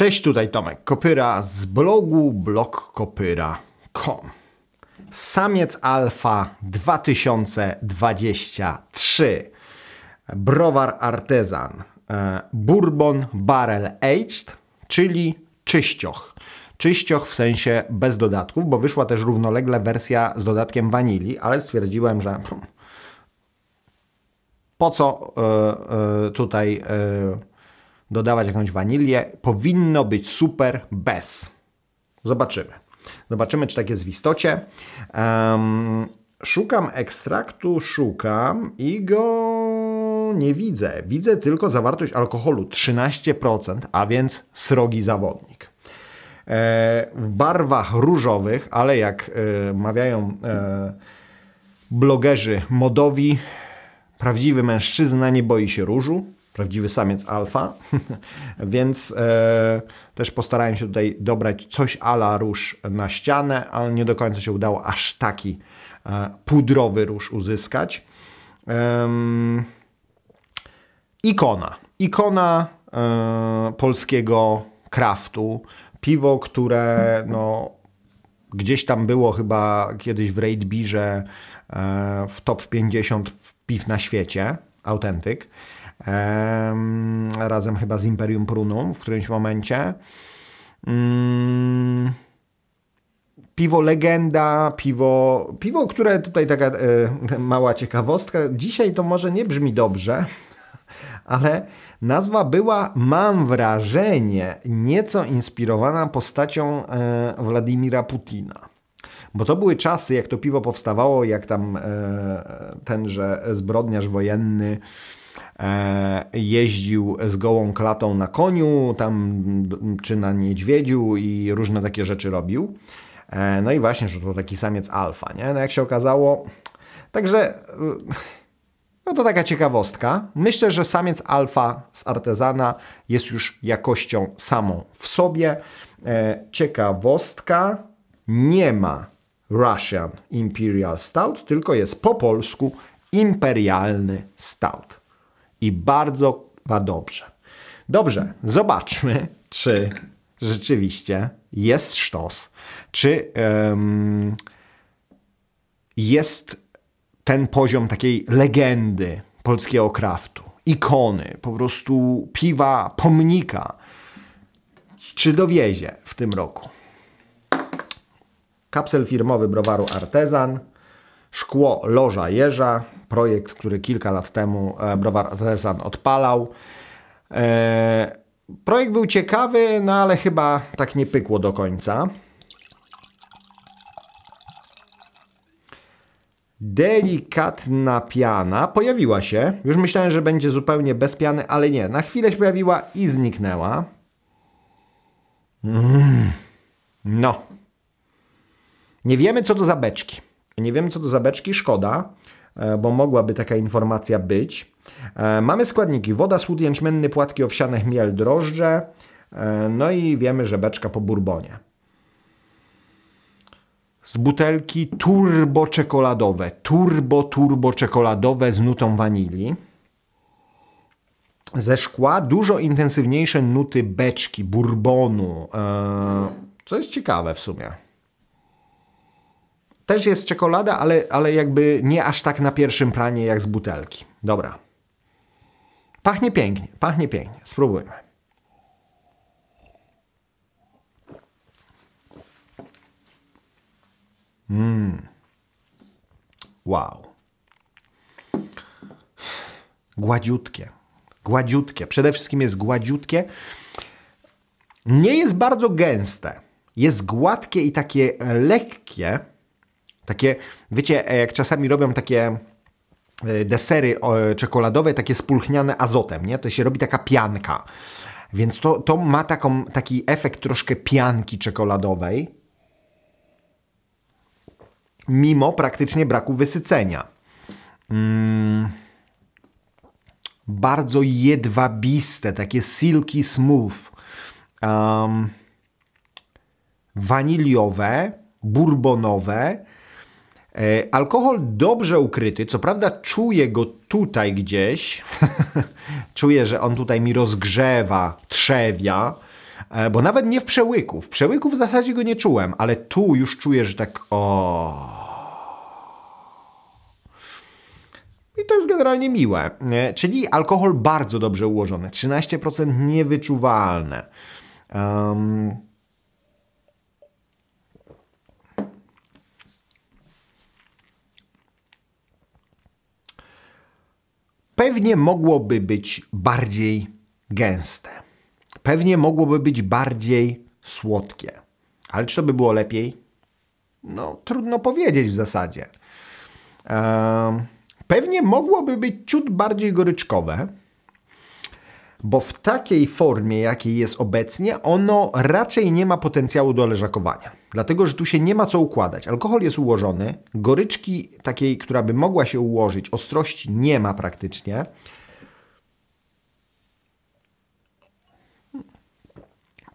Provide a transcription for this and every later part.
Cześć, tutaj Tomek Kopyra z blogu blogkopyra.com. Samiec Alfa 2023. Browar Artezan. E, bourbon Barrel Aged, czyli czyścioch. Czyścioch w sensie bez dodatków, bo wyszła też równolegle wersja z dodatkiem wanilii, ale stwierdziłem, że po co e, e, tutaj dodawać jakąś wanilię. Powinno być super bez. Zobaczymy. Zobaczymy, czy tak jest w istocie. Um, szukam ekstraktu, szukam i go nie widzę. Widzę tylko zawartość alkoholu 13%, a więc srogi zawodnik. E, w barwach różowych, ale jak e, mawiają e, blogerzy modowi, prawdziwy mężczyzna nie boi się różu prawdziwy samiec alfa, więc e, też postarałem się tutaj dobrać coś ala róż na ścianę, ale nie do końca się udało aż taki e, pudrowy róż uzyskać. ikona. Ikona e, polskiego kraftu. Piwo, które no, gdzieś tam było chyba kiedyś w Raid e, w top 50 piw na świecie. Autentyk razem chyba z Imperium Prunum w którymś momencie. Mm. Piwo legenda, piwo, piwo, które tutaj taka e, mała ciekawostka. Dzisiaj to może nie brzmi dobrze, ale nazwa była, mam wrażenie, nieco inspirowana postacią e, Władimira Putina. Bo to były czasy, jak to piwo powstawało, jak tam e, tenże zbrodniarz wojenny E, jeździł z gołą klatą na koniu tam czy na niedźwiedziu i różne takie rzeczy robił. E, no i właśnie, że to taki samiec alfa, nie? No jak się okazało, także e, no to taka ciekawostka. Myślę, że samiec alfa z artezana jest już jakością samą w sobie. Ciekawostka, nie ma Russian Imperial Stout, tylko jest po polsku imperialny stout i bardzo ma dobrze. Dobrze, zobaczmy, czy rzeczywiście jest sztos, czy um, jest ten poziom takiej legendy polskiego kraftu, ikony, po prostu piwa, pomnika, czy dowiezie w tym roku. Kapsel firmowy browaru Artezan, Szkło Loża Jeża, projekt, który kilka lat temu e, browar Artezan odpalał. E, projekt był ciekawy, no ale chyba tak nie pykło do końca. delikatna piana pojawiła się. Już myślałem, że będzie zupełnie bez piany, ale nie. Na chwilę się pojawiła i zniknęła. Mm. No. Nie wiemy, co to za beczki. Nie wiemy co do zabeczki, szkoda, e, bo mogłaby taka informacja być. E, mamy składniki woda, słód jęczmienny, płatki owsiane, chmiel, drożdże. E, no i wiemy, że beczka po bourbonie. Z butelki turbo czekoladowe. Turbo, turbo czekoladowe z nutą wanilii. Ze szkła dużo intensywniejsze nuty beczki, bourbonu. Co jest ciekawe w sumie. Też jest czekolada, ale, ale jakby nie aż tak na pierwszym planie jak z butelki. Dobra. Pachnie pięknie, pachnie pięknie. Spróbujmy. Mmm. Wow. Gładziutkie. Gładziutkie. Przede wszystkim jest gładziutkie. Nie jest bardzo gęste. Jest gładkie i takie lekkie. Takie, wiecie, e, jak czasami robią takie e, desery czekoladowe, takie spulchniane azotem, nie? To się robi taka pianka. Więc to, to ma taką, taki efekt troszkę pianki czekoladowej, mimo praktycznie braku wysycenia. Mm. Bardzo jedwabiste, takie silky smooth. Um. Waniliowe, bourbonowe, E, alkohol dobrze ukryty, co prawda czuję go tutaj gdzieś, czuję, że on tutaj mi rozgrzewa, trzewia, e, bo nawet nie w przełyku. W przełyku w zasadzie go nie czułem, ale tu już czuję, że tak o. I to jest generalnie miłe. Czyli alkohol bardzo dobrze ułożony, 13% niewyczuwalne. Um, pewnie mogłoby być bardziej gęste. Pewnie mogłoby być bardziej słodkie. Ale czy to by było lepiej? No, trudno powiedzieć w zasadzie. Eee, pewnie mogłoby być ciut bardziej goryczkowe, bo w takiej formie, jakiej jest obecnie, ono raczej nie ma potencjału do leżakowania. Dlatego, że tu się nie ma co układać. Alkohol jest ułożony, goryczki takiej, która by mogła się ułożyć, ostrości nie ma praktycznie.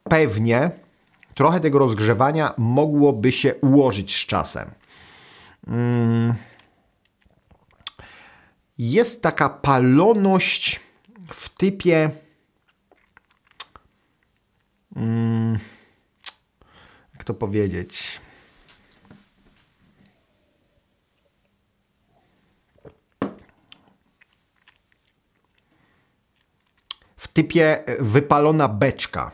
Pewnie trochę tego rozgrzewania mogłoby się ułożyć z czasem. Mm. Jest taka paloność w typie mm, jak to powiedzieć w typie e, wypalona beczka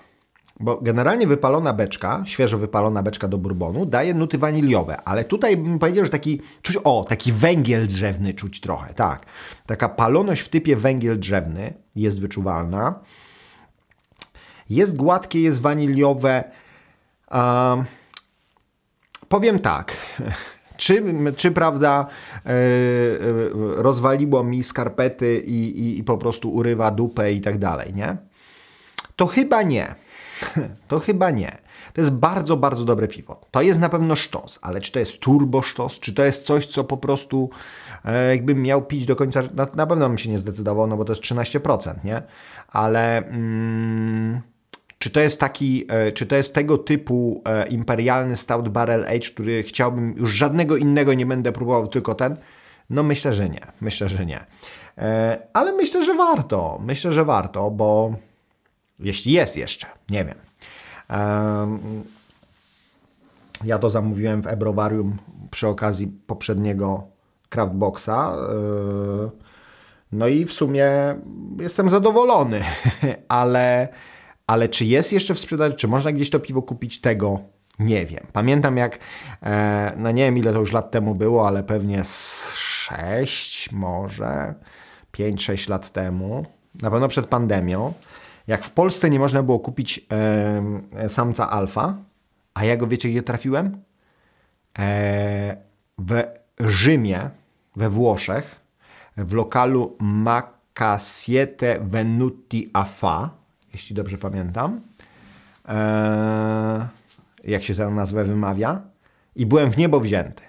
bo generalnie wypalona beczka, świeżo wypalona beczka do bourbonu daje nuty waniliowe, ale tutaj bym powiedział, że taki, czuć, o, taki węgiel drzewny czuć trochę, tak. Taka paloność w typie węgiel drzewny jest wyczuwalna. Jest gładkie, jest waniliowe. Um, powiem tak, czy, czy prawda yy, rozwaliło mi skarpety i, i, i po prostu urywa dupę i tak dalej, nie? To chyba nie. To chyba nie. To jest bardzo, bardzo dobre piwo. To jest na pewno sztos, ale czy to jest turbo sztos, czy to jest coś, co po prostu e, jakbym miał pić do końca, na, na, pewno bym się nie zdecydował, no bo to jest 13%, nie? Ale mm, czy to jest taki, e, czy to jest tego typu e, imperialny stout barrel age, który chciałbym, już żadnego innego nie będę próbował, tylko ten? No myślę, że nie. Myślę, że nie. E, ale myślę, że warto. Myślę, że warto, bo jeśli jest jeszcze, nie wiem. Ja to zamówiłem w Ebrowarium przy okazji poprzedniego Craftboxa. E, no i w sumie jestem zadowolony, ale, ale czy jest jeszcze w sprzedaży, czy można gdzieś to piwo kupić, tego nie wiem. Pamiętam jak, e, no nie wiem ile to już lat temu było, ale pewnie 6 może, 5-6 lat temu, na pewno przed pandemią, jak w Polsce nie można było kupić e, samca alfa, a ja go wiecie gdzie trafiłem? E, w Rzymie, we Włoszech, w lokalu Macassiete Venuti Afa, jeśli dobrze pamiętam. E, jak się tę nazwę wymawia. I byłem w niebo wzięty.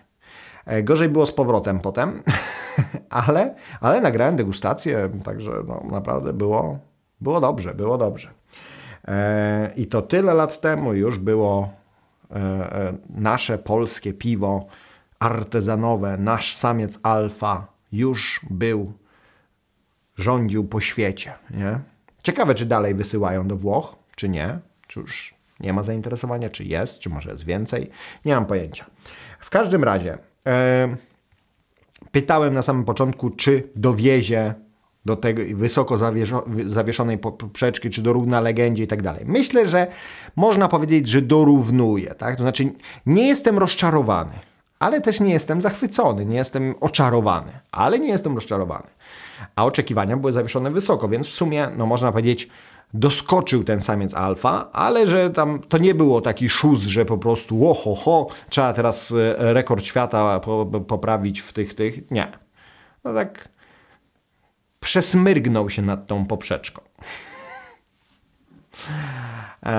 E, gorzej było z powrotem potem, ale, ale nagrałem degustację, także no, naprawdę było, było dobrze, było dobrze. E, I to tyle lat temu już było e, e, nasze polskie piwo artezanowe, nasz samiec alfa już był, rządził po świecie. Nie? Ciekawe, czy dalej wysyłają do Włoch, czy nie. Czy już nie ma zainteresowania, czy jest, czy może jest więcej. Nie mam pojęcia. W każdym razie, e, pytałem na samym początku, czy dowiezie do tej wysoko zawieszonej poprzeczki, czy dorówna legendzie i tak dalej. Myślę, że można powiedzieć, że dorównuje, tak? To znaczy nie jestem rozczarowany, ale też nie jestem zachwycony, nie jestem oczarowany, ale nie jestem rozczarowany. A oczekiwania były zawieszone wysoko, więc w sumie, no można powiedzieć, doskoczył ten samiec alfa, ale że tam to nie było taki szuz, że po prostu oho, ho, trzeba teraz e, rekord świata poprawić w tych, tych, nie. No tak przesmyrgnął się nad tą poprzeczką. E,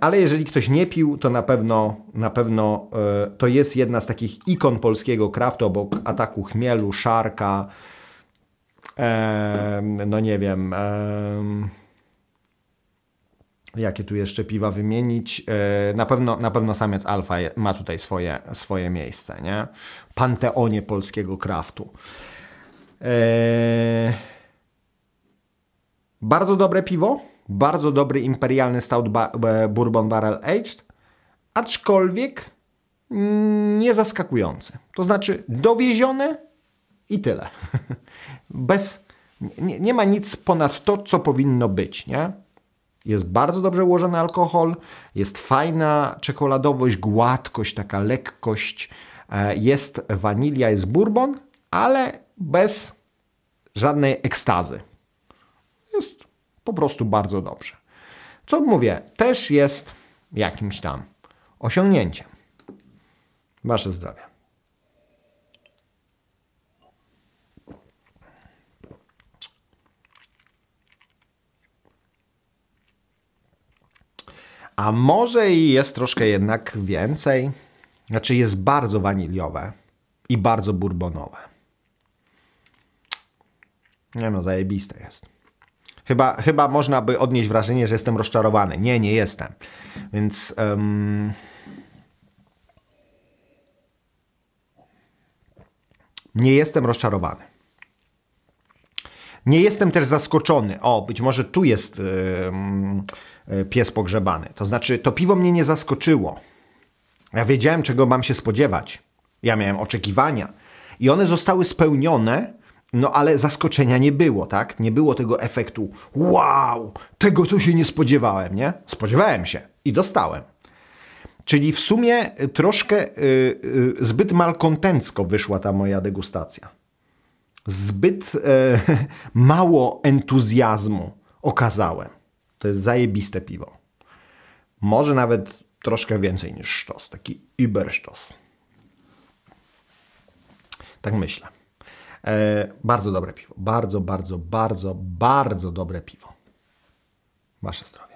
ale jeżeli ktoś nie pił, to na pewno, na pewno e, to jest jedna z takich ikon polskiego kraftu obok ataku chmielu, szarka, e, no nie wiem, jakie tu jeszcze piwa wymienić. Na pewno, na pewno samiec alfa ma tutaj swoje, swoje miejsce, nie? Panteonie polskiego kraftu. Eee... Bardzo dobre piwo, bardzo dobry imperialny stout ba e, Bourbon Barrel Aged, aczkolwiek mm, nie zaskakujący. To znaczy dowiezione i tyle. Bez, nie, nie, ma nic ponad to, co powinno być, nie? Jest bardzo dobrze ułożony alkohol, jest fajna czekoladowość, gładkość, taka lekkość, e, jest wanilia, jest bourbon, ale bez żadnej ekstazy. Jest po prostu bardzo dobrze. Co mówię, też jest jakimś tam osiągnięciem. Wasze zdrowie. A może i jest troszkę jednak więcej. Znaczy jest bardzo waniliowe i bardzo bourbonowe. Nie no, zajebiste jest. Chyba, chyba można by odnieść wrażenie, że jestem rozczarowany. Nie, nie jestem. Więc. Um... Nie jestem rozczarowany. Nie jestem też zaskoczony. O, być może tu jest yy, yy, pies pogrzebany. To znaczy, to piwo mnie nie zaskoczyło. Ja wiedziałem, czego mam się spodziewać. Ja miałem oczekiwania. I one zostały spełnione no ale zaskoczenia nie było, tak? Nie było tego efektu wow, tego to się nie spodziewałem, nie? Spodziewałem się i dostałem. Czyli w sumie y, troszkę y, y, zbyt malkontencko wyszła ta moja degustacja. Zbyt y, mało entuzjazmu okazałem. To jest zajebiste piwo. Może nawet troszkę więcej niż sztos, taki übersztos. Tak myślę. E, bardzo dobre piwo. Bardzo, bardzo, bardzo, bardzo dobre piwo. Wasze zdrowie.